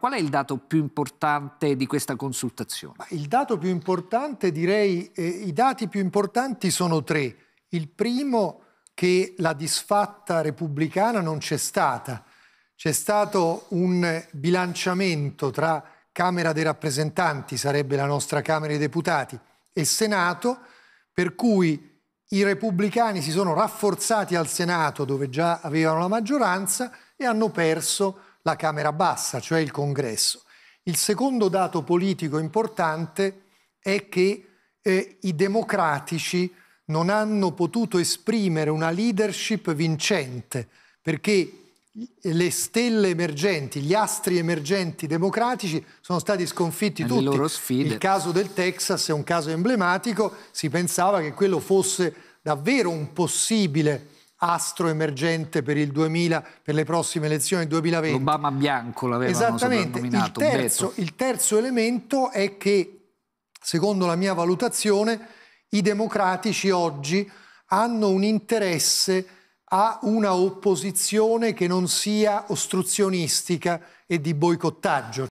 Qual è il dato più importante di questa consultazione? il dato più importante, direi, eh, i dati più importanti sono tre. Il primo che la disfatta repubblicana non c'è stata. C'è stato un bilanciamento tra Camera dei rappresentanti, sarebbe la nostra Camera dei deputati, e Senato, per cui i repubblicani si sono rafforzati al Senato dove già avevano la maggioranza e hanno perso la la Camera bassa, cioè il Congresso. Il secondo dato politico importante è che eh, i democratici non hanno potuto esprimere una leadership vincente, perché le stelle emergenti, gli astri emergenti democratici sono stati sconfitti tutti. Loro Il caso del Texas è un caso emblematico, si pensava che quello fosse davvero un possibile astro emergente per il 2000, per le prossime elezioni del 2020. Obama bianco l'avevano Esattamente. Il terzo, il terzo elemento è che, secondo la mia valutazione, i democratici oggi hanno un interesse a una opposizione che non sia ostruzionistica e di boicottaggio.